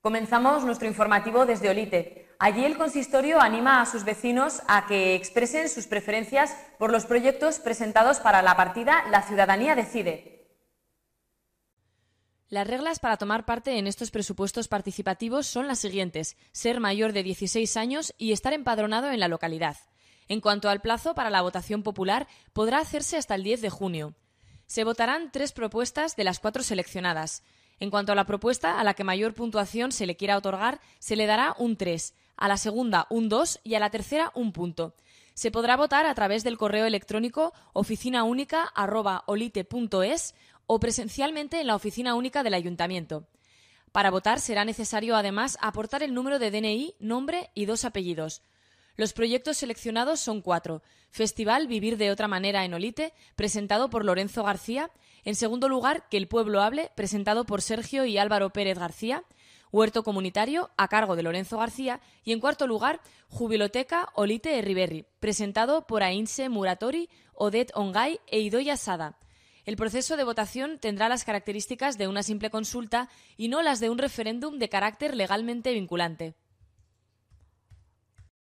Comenzamos nuestro informativo desde Olite. Allí el consistorio anima a sus vecinos a que expresen sus preferencias por los proyectos presentados para la partida La ciudadanía decide. Las reglas para tomar parte en estos presupuestos participativos son las siguientes: ser mayor de 16 años y estar empadronado en la localidad. En cuanto al plazo para la votación popular, podrá hacerse hasta el 10 de junio. Se votarán tres propuestas de las cuatro seleccionadas. En cuanto a la propuesta, a la que mayor puntuación se le quiera otorgar, se le dará un 3, a la segunda un 2 y a la tercera un punto. Se podrá votar a través del correo electrónico oficinaúnica.olite.es o presencialmente en la oficina única del ayuntamiento. Para votar será necesario además aportar el número de DNI, nombre y dos apellidos. Los proyectos seleccionados son cuatro. Festival Vivir de otra manera en Olite, presentado por Lorenzo García. En segundo lugar, Que el pueblo hable, presentado por Sergio y Álvaro Pérez García. Huerto Comunitario, a cargo de Lorenzo García, y en cuarto lugar, Jubiloteca Olite Erriberri, presentado por Ainse Muratori, Odette Ongay e Idoya Sada. El proceso de votación tendrá las características de una simple consulta y no las de un referéndum de carácter legalmente vinculante.